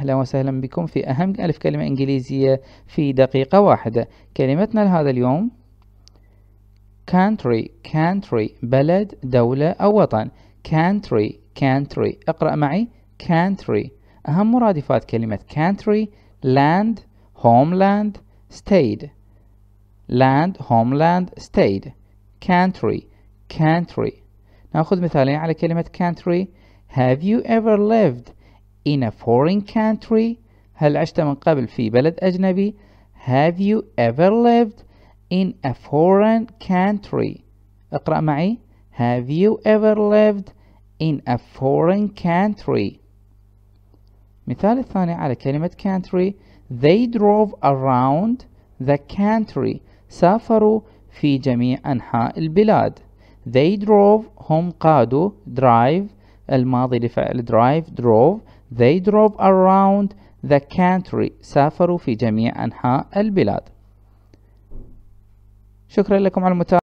أهلا وسهلا بكم في أهم ألف كلمة إنجليزية في دقيقة واحدة كلمتنا لهذا اليوم country country بلد دولة أو وطن country country اقرأ معي country أهم مرادفات كلمة country land homeland state land homeland state country country نأخذ مثالين على كلمة country have you ever lived in a foreign country هل عشت من قبل في بلد أجنبي have you ever lived in a foreign country اقرأ معي have you ever lived in a foreign country مثال الثاني على كلمة country they drove around the country سافروا في جميع أنحاء البلاد they drove هم قادوا drive الماضي لفعل drive drove they drove around the country سافروا في جميع أنحاء البلاد شكرا لكم على المتابعة